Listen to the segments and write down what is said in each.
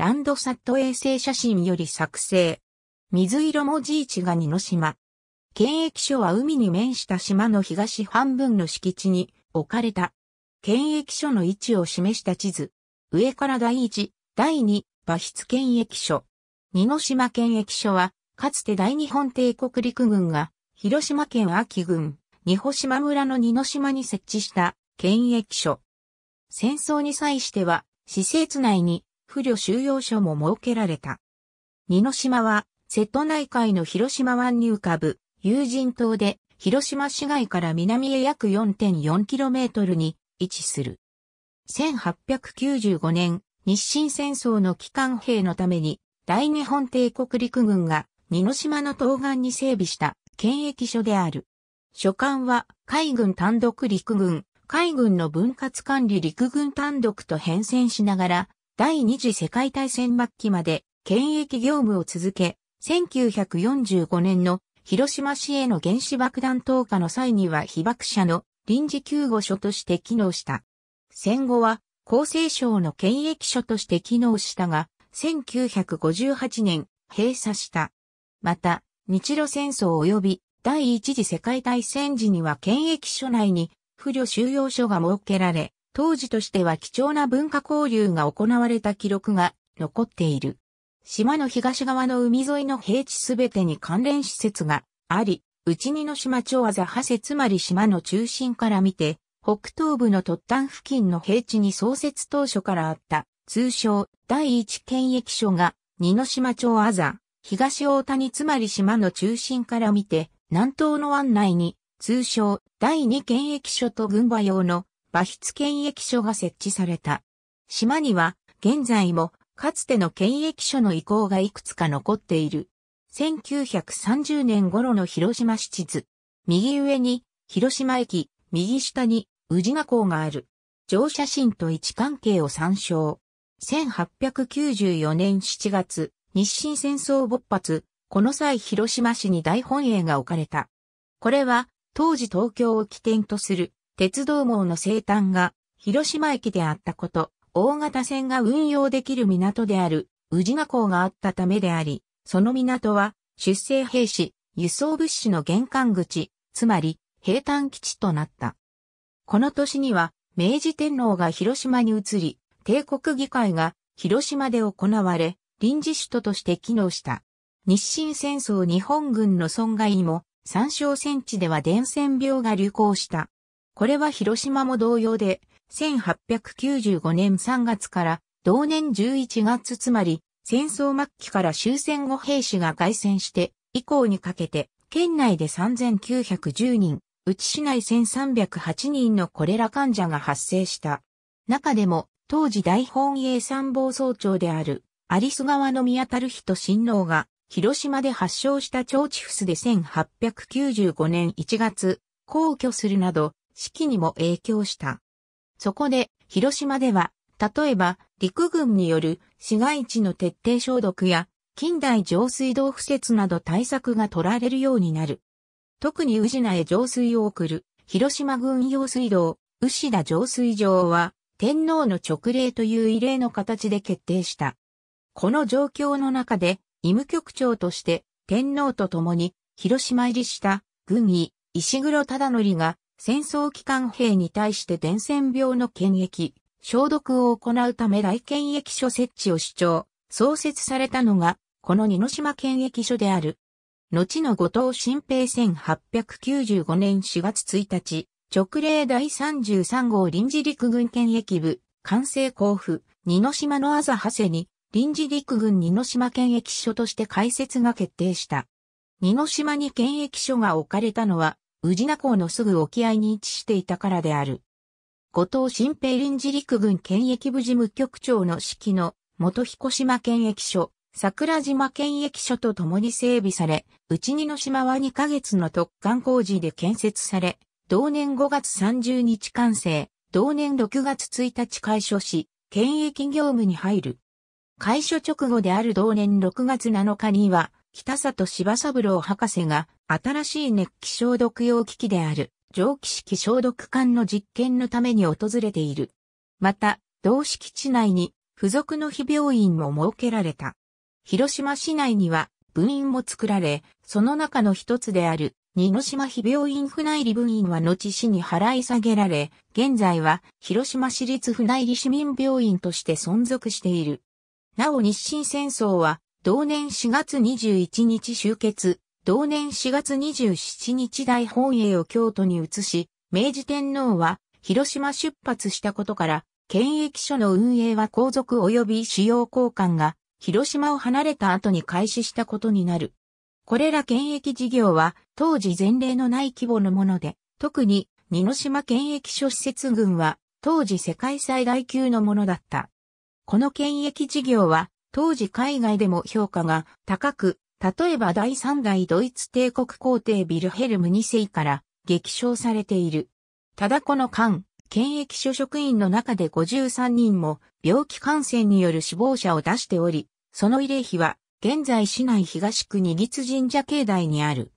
ランドサット衛星写真より作成。水色文字位置が二の島。検疫所は海に面した島の東半分の敷地に置かれた。検疫所の位置を示した地図。上から第一、第二、馬筆検疫所。二の島検疫所は、かつて大日本帝国陸軍が、広島県秋郡、二保島村の二の島に設置した検疫所。戦争に際しては、施設内に不慮収容所も設けられた。二の島は、瀬戸内海の広島湾に浮かぶ、有人島で、広島市街から南へ約 4.4km に位置する。1895年、日清戦争の機関兵のために、大日本帝国陸軍が、二の島の東岸に整備した検疫所である。所管は、海軍単独陸軍、海軍の分割管理陸軍単独と変遷しながら、第二次世界大戦末期まで検疫業務を続け、1945年の広島市への原子爆弾投下の際には被爆者の臨時救護所として機能した。戦後は厚生省の検疫所として機能したが、1958年閉鎖した。また、日露戦争及び第一次世界大戦時には検疫所内に不慮収容所が設けられ、当時としては貴重な文化交流が行われた記録が残っている。島の東側の海沿いの平地すべてに関連施設があり、内二の島町アザハセつまり島の中心から見て、北東部の突端付近の平地に創設当初からあった、通称第一検疫所が二の島町あざ、東大谷つまり島の中心から見て、南東の湾内に、通称第二検疫所と群馬用の馬筆検疫所が設置された。島には、現在も、かつての検疫所の遺構がいくつか残っている。1930年頃の広島市地図。右上に、広島駅、右下に、宇治河港がある。乗車信と位置関係を参照。1894年7月、日清戦争勃発、この際広島市に大本営が置かれた。これは、当時東京を起点とする鉄道網の生誕が広島駅であったこと、大型船が運用できる港である宇品港があったためであり、その港は出生兵士、輸送物資の玄関口、つまり平坦基地となった。この年には明治天皇が広島に移り、帝国議会が広島で行われ、臨時首都として機能した。日清戦争日本軍の損害も、参照戦地では伝染病が流行した。これは広島も同様で、1895年3月から同年11月つまり、戦争末期から終戦後兵士が外戦して、以降にかけて、県内で3910人、内市内1308人のコレラ患者が発生した。中でも、当時大本営参謀総長である、アリス川の宮る人親王が、広島で発症した腸チフスで1895年1月、皇居するなど、式にも影響した。そこで、広島では、例えば、陸軍による市街地の徹底消毒や、近代浄水道敷設など対策が取られるようになる。特に宇品へ浄水を送る、広島軍用水道、牛田浄水場は、天皇の直令という異例の形で決定した。この状況の中で、医務局長として、天皇と共に、広島入りした、軍医、石黒忠則が、戦争機関兵に対して伝染病の検疫、消毒を行うため大検疫所設置を主張、創設されたのが、この二島検疫所である。後の後藤新平1895年4月1日、直令第33号臨時陸軍検疫部、完成交付、二島の朝長谷に、臨時陸軍二島検疫所として開設が決定した。二島に検疫所が置かれたのは、宇品港のすぐ沖合に位置していたからである。後藤新平臨時陸軍検疫部事務局長の指揮の元彦島検疫所、桜島検疫所と共に整備され、内二の島は2ヶ月の特貫工事で建設され、同年5月30日完成、同年6月1日開所し、検疫業務に入る。開所直後である同年6月7日には、北里柴三郎博士が新しい熱気消毒用機器である蒸気式消毒管の実験のために訪れている。また、同敷地内に付属の非病院も設けられた。広島市内には分院も作られ、その中の一つである二の島非病院船入分院は後市に払い下げられ、現在は広島市立船入市民病院として存続している。なお日清戦争は同年4月21日終結、同年4月27日大本営を京都に移し、明治天皇は広島出発したことから、検疫所の運営は皇族及び主要交換が広島を離れた後に開始したことになる。これら検疫事業は当時前例のない規模のもので、特に二の島検疫所施設群は当時世界最大級のものだった。この検疫事業は当時海外でも評価が高く、例えば第3代ドイツ帝国皇帝ビルヘルム2世から激賞されている。ただこの間、検疫所職員の中で53人も病気感染による死亡者を出しており、その慰霊碑は現在市内東区二立神社境内にある。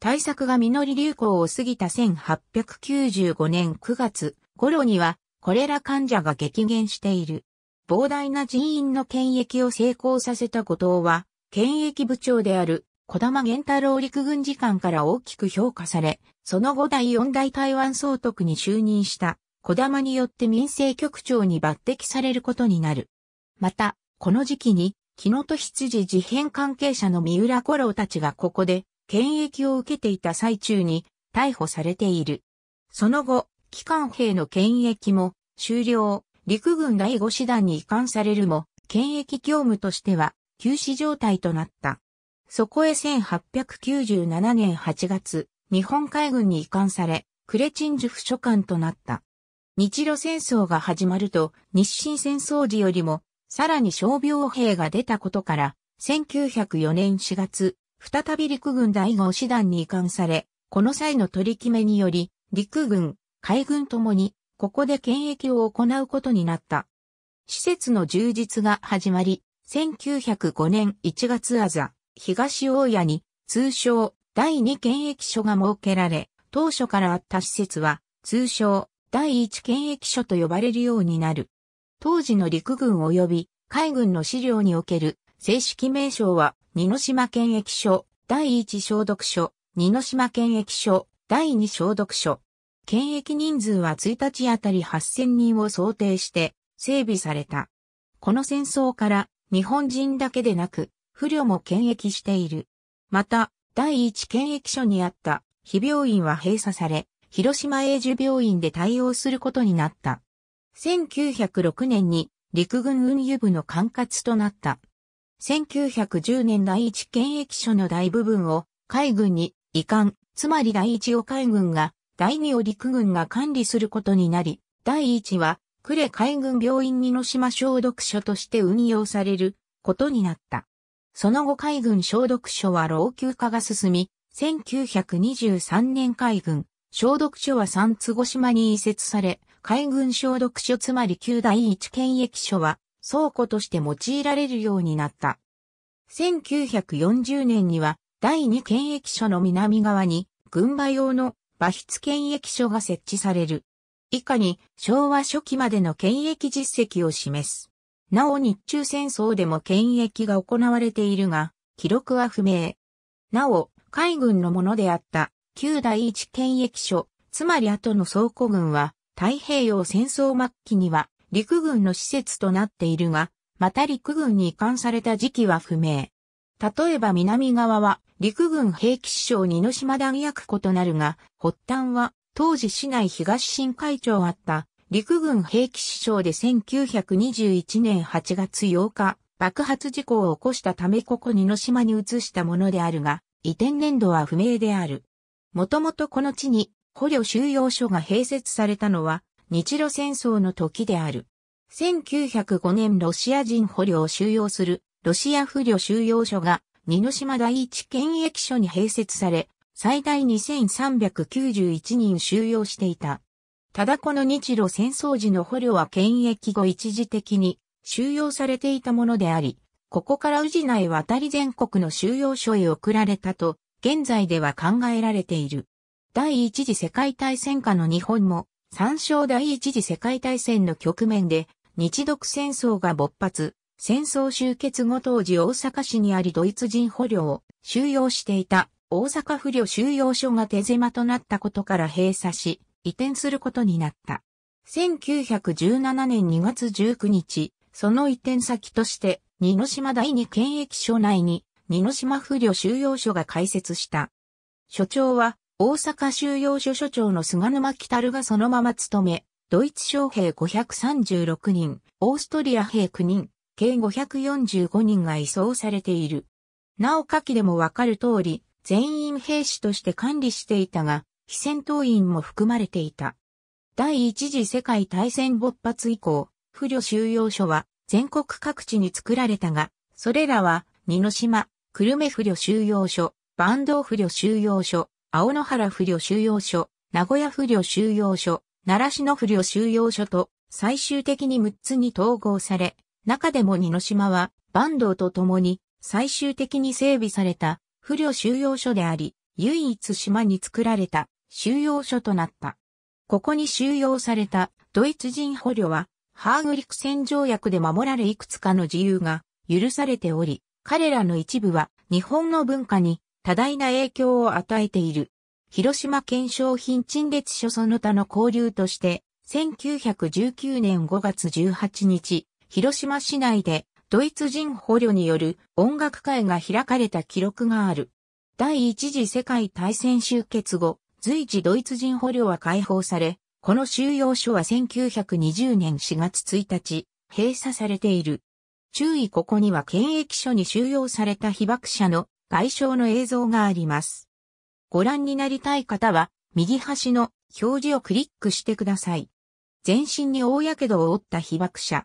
対策が実り流行を過ぎた1895年9月頃にはこれら患者が激減している。膨大な人員の検疫を成功させた後藤は、検役部長である小玉源太郎陸軍次官から大きく評価され、その後第四大台湾総督に就任した小玉によって民政局長に抜擢されることになる。また、この時期に、木野と羊事変関係者の三浦五郎たちがここで、検疫を受けていた最中に、逮捕されている。その後、機関兵の検疫も、終了、陸軍第五師団に移管されるも、検疫業務としては、休止状態となった。そこへ1897年8月、日本海軍に移管され、クレチンジュ副書管となった。日露戦争が始まると、日清戦争時よりも、さらに傷病兵が出たことから、1904年4月、再び陸軍第5師団に移管され、この際の取り決めにより、陸軍、海軍ともに、ここで検疫を行うことになった。施設の充実が始まり、1905年1月あざ、東大谷に、通称、第2検疫所が設けられ、当初からあった施設は、通称、第1検疫所と呼ばれるようになる。当時の陸軍及び海軍の資料における正式名称は、二ノ島検疫所、第1消毒所、二ノ島検疫所、第2消毒所。検疫人数は1日あたり8000人を想定して整備された。この戦争から日本人だけでなく、不慮も検疫している。また、第一検疫所にあった、非病院は閉鎖され、広島永寿病院で対応することになった。1906年に陸軍運輸部の管轄となった。1910年第一検疫所の大部分を海軍に移管、つまり第一を海軍が、第二を陸軍が管理することになり、第一は呉海軍病院二の島消毒所として運用されることになった。その後海軍消毒所は老朽化が進み、1923年海軍消毒所は三都後島に移設され、海軍消毒所つまり旧第一検疫所は倉庫として用いられるようになった。1940年には第二検疫所の南側に軍馬用の馬筆検疫所が設置される。以下に昭和初期までの権益実績を示す。なお日中戦争でも権益が行われているが、記録は不明。なお、海軍のものであった旧第一権益所、つまり後の倉庫軍は太平洋戦争末期には陸軍の施設となっているが、また陸軍に移管された時期は不明。例えば南側は陸軍兵器師匠二島弾薬庫となるが、発端は当時市内東新会長あった陸軍兵器死傷で1921年8月8日、爆発事故を起こしたためここ二島に移したものであるが、移転年度は不明である。もともとこの地に捕虜収容所が併設されたのは日露戦争の時である。1905年ロシア人捕虜を収容するロシア不虜収容所が二島第一検疫所に併設され、最大2391人収容していた。ただこの日露戦争時の捕虜は検疫後一時的に収容されていたものであり、ここから宇治内渡り全国の収容所へ送られたと、現在では考えられている。第一次世界大戦下の日本も、参照第一次世界大戦の局面で、日独戦争が勃発、戦争終結後当時大阪市にありドイツ人捕虜を収容していた大阪府旅収容所が手狭となったことから閉鎖し、移転することになった。1917年2月19日、その移転先として、二の島第二検疫所内に、二の島不良収容所が開設した。所長は、大阪収容所所長の菅沼北るがそのまま務め、ドイツ将兵536人、オーストリア兵9人、計545人が移送されている。なお下記でもわかる通り、全員兵士として管理していたが、非戦闘員も含まれていた。第一次世界大戦勃発以降、不慮収容所は全国各地に作られたが、それらは、二の島、久留米不慮収容所、坂東不慮収容所、青野原不慮収容所、名古屋不慮収容所、奈良市の不慮収容所と、最終的に6つに統合され、中でも二の島は、坂東と共に、最終的に整備された不慮収容所であり、唯一島に作られた収容所となった。ここに収容されたドイツ人捕虜は、ハーグ陸戦条約で守られいくつかの自由が許されており、彼らの一部は日本の文化に多大な影響を与えている。広島県商品陳列所その他の交流として、1919年5月18日、広島市内でドイツ人捕虜による音楽会が開かれた記録がある。第一次世界大戦終結後、随時ドイツ人捕虜は解放され、この収容所は1920年4月1日、閉鎖されている。注意ここには検疫所に収容された被爆者の外傷の映像があります。ご覧になりたい方は、右端の表示をクリックしてください。全身に大火傷を負った被爆者、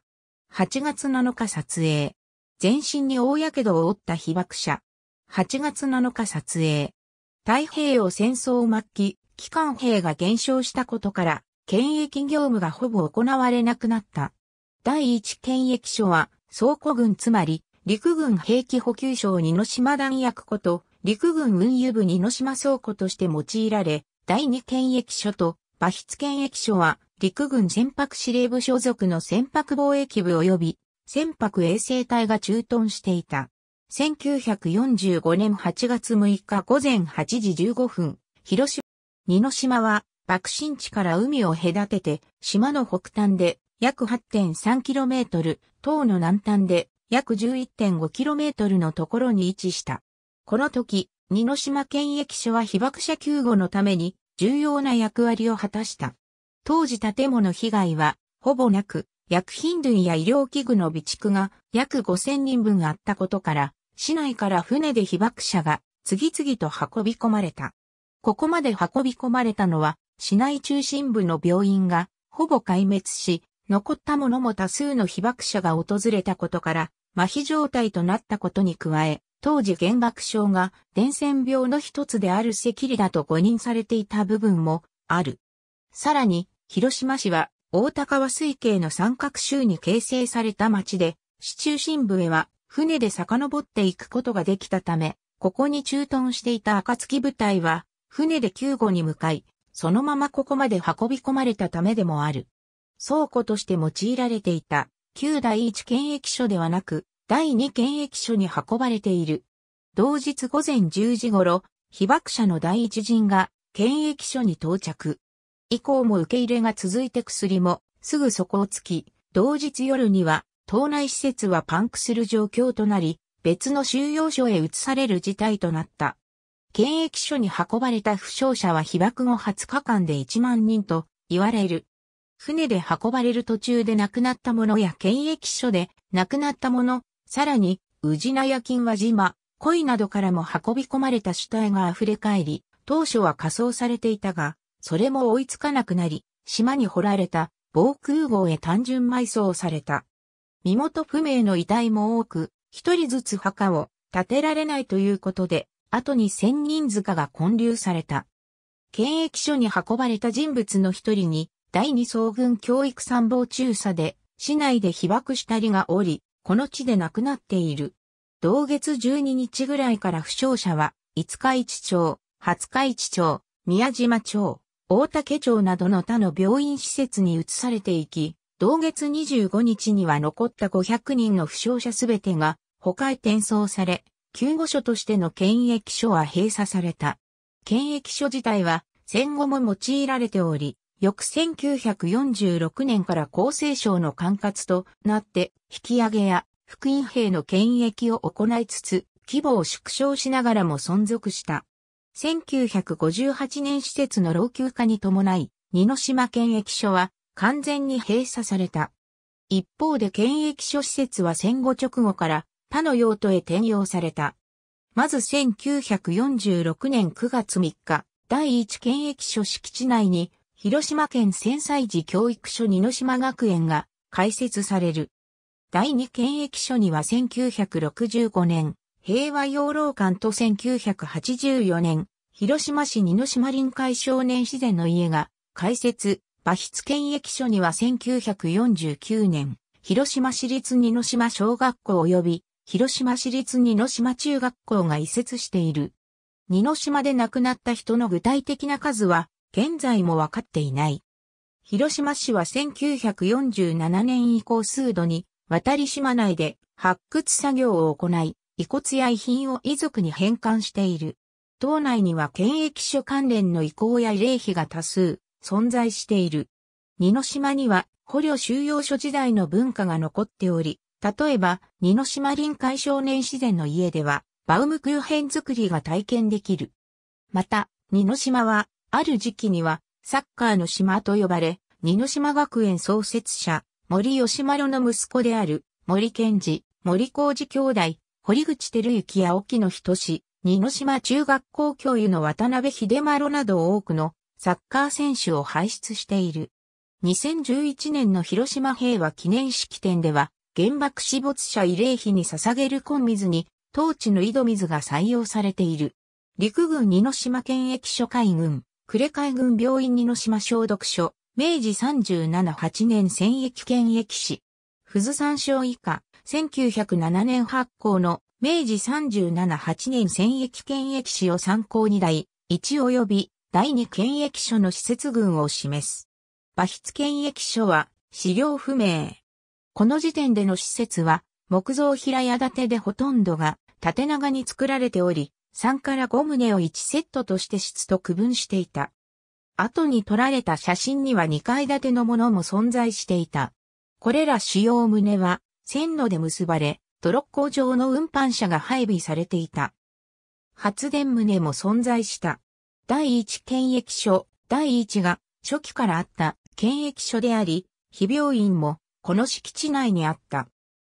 8月7日撮影。全身に大火傷を負った被爆者。8月7日撮影。太平洋戦争末期、機関兵が減少したことから、検疫業務がほぼ行われなくなった。第一検疫所は、倉庫軍つまり、陸軍兵器補給省二島弾薬庫と、陸軍運輸部二島倉庫として用いられ、第二検疫所と、馬筆検疫所は、陸軍船舶司令部所属の船舶防衛機部及び船舶衛生隊が駐屯していた。1945年8月6日午前8時15分、広島、二の島は爆心地から海を隔てて、島の北端で約 8.3km、島の南端で約 11.5km のところに位置した。この時、二の島県役所は被爆者救護のために重要な役割を果たした。当時建物被害はほぼなく、薬品類や医療器具の備蓄が約5000人分あったことから、市内から船で被爆者が次々と運び込まれた。ここまで運び込まれたのは、市内中心部の病院がほぼ壊滅し、残ったものも多数の被爆者が訪れたことから、麻痺状態となったことに加え、当時原爆症が伝染病の一つである赤痢だと誤認されていた部分もある。さらに、広島市は大高和水系の三角州に形成された町で、市中心部へは船で遡っていくことができたため、ここに駐屯していた暁部隊は、船で救護に向かい、そのままここまで運び込まれたためでもある。倉庫として用いられていた、旧第一検疫所ではなく、第二検疫所に運ばれている。同日午前10時頃、被爆者の第一陣が検疫所に到着。以降も受け入れが続いて薬もすぐ底をつき、同日夜には島内施設はパンクする状況となり、別の収容所へ移される事態となった。検疫所に運ばれた負傷者は被爆後20日間で1万人と言われる。船で運ばれる途中で亡くなった者や検疫所で亡くなった者、さらに、宇品や金和島、恋などからも運び込まれた主体が溢れ返り、当初は仮装されていたが、それも追いつかなくなり、島に掘られた防空壕へ単純埋葬された。身元不明の遺体も多く、一人ずつ墓を建てられないということで、後に千人塚が建立された。検疫所に運ばれた人物の一人に、第二総軍教育参謀中佐で、市内で被爆したりがおり、この地で亡くなっている。同月12日ぐらいから負傷者は、五日市町、二十日市町、宮島町、大竹町などの他の病院施設に移されていき、同月25日には残った500人の負傷者すべてが、他へ転送され、救護所としての検疫所は閉鎖された。検疫所自体は戦後も用いられており、翌1946年から厚生省の管轄となって、引き上げや福音兵の検疫を行いつつ、規模を縮小しながらも存続した。1958年施設の老朽化に伴い、二島検疫所は完全に閉鎖された。一方で検疫所施設は戦後直後から他の用途へ転用された。まず1946年9月3日、第一検疫所敷地内に広島県戦災時教育所二島学園が開設される。第二検疫所には1965年、平和養老館と1984年、広島市二島臨海少年自然の家が開設、馬筆検疫所には1949年、広島市立二島小学校及び広島市立二島中学校が移設している。二島で亡くなった人の具体的な数は現在もわかっていない。広島市は1947年以降数度に渡島内で発掘作業を行い、遺骨や遺品を遺族に返還している。島内には県役所関連の遺構や慰霊碑が多数存在している。二の島には捕虜収容所時代の文化が残っており、例えば二の島臨海少年自然の家ではバウムクーヘン作りが体験できる。また、二の島はある時期にはサッカーの島と呼ばれ、二の島学園創設者、森吉丸の息子である森健二、森浩二兄弟、堀口照之や沖野仁志、二之島中学校教諭の渡辺秀丸など多くのサッカー選手を輩出している。2011年の広島平和記念式典では、原爆死没者慰霊碑に捧げる根水に、当地の井戸水が採用されている。陸軍二之島県役所海軍、呉海軍病院二之島消毒所、明治37、8年戦役県役士。富津山省以下、1907年発行の明治378年戦役検疫史を参考に第1及び第2検疫所の施設群を示す。馬筆検疫所は資料不明。この時点での施設は木造平屋建てでほとんどが縦長に作られており、3から5棟を1セットとして室と区分していた。後に撮られた写真には2階建てのものも存在していた。これら主要棟は線路で結ばれ、トロッコ上の運搬車が配備されていた。発電棟も存在した。第一検疫所、第一が初期からあった検疫所であり、非病院もこの敷地内にあった。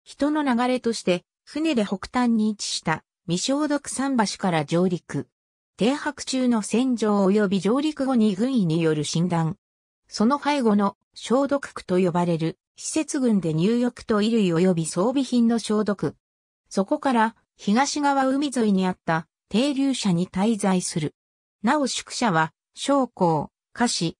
人の流れとして船で北端に位置した未消毒桟橋から上陸。停泊中の戦場及び上陸後に軍医による診断。その背後の消毒区と呼ばれる施設群で入浴と衣類及び装備品の消毒。そこから東側海沿いにあった停留者に滞在する。なお宿舎は商工、歌詞。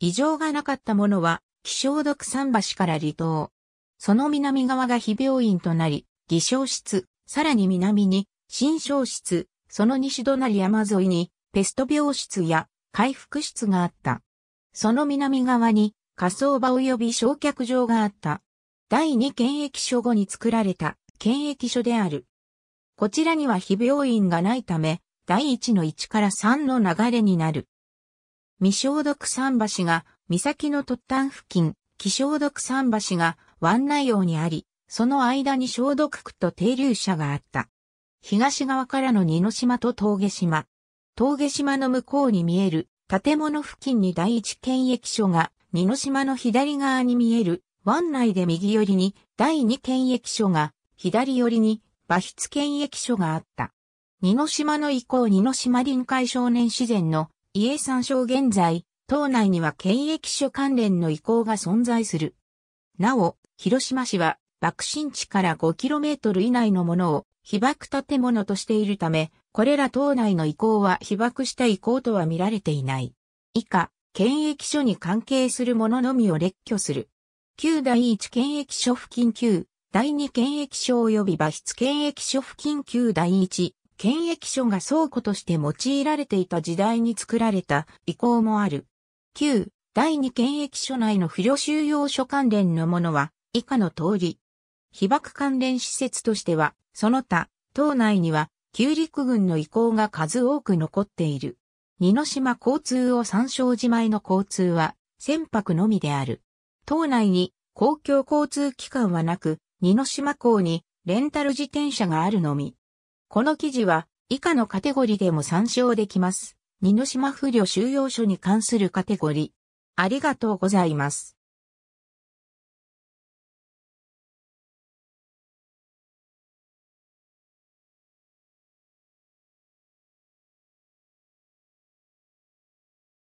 異常がなかったものは気消毒桟橋から離島。その南側が非病院となり、偽証室、さらに南に新商室、その西隣山沿いにペスト病室や回復室があった。その南側に火葬場及び焼却場があった。第二検疫所後に作られた検疫所である。こちらには非病院がないため、第一の1から3の流れになる。未消毒桟橋が岬の突端付近、気消毒桟橋が湾内洋にあり、その間に消毒区と停留者があった。東側からの二島と峠島。峠島の向こうに見える建物付近に第一検疫所が二の島の左側に見える湾内で右寄りに第二検疫所が、左寄りに馬筆検疫所があった。二の島の遺構二の島臨海少年自然の家参照現在、島内には検疫所関連の遺構が存在する。なお、広島市は爆心地から 5km 以内のものを被爆建物としているため、これら島内の遺構は被爆した遺構とは見られていない。以下、検疫所に関係するもののみを列挙する。旧第一検疫所付近旧、第二検疫所及び馬室検疫所付近旧第一検疫所が倉庫として用いられていた時代に作られた遺構もある。旧、第二検疫所内の不慮収容所関連のものは以下の通り。被爆関連施設としては、その他、島内には、旧陸軍の遺構が数多く残っている。二島交通を参照自前の交通は船舶のみである。島内に公共交通機関はなく、二島港にレンタル自転車があるのみ。この記事は以下のカテゴリでも参照できます。二島不慮収容所に関するカテゴリ。ありがとうございます。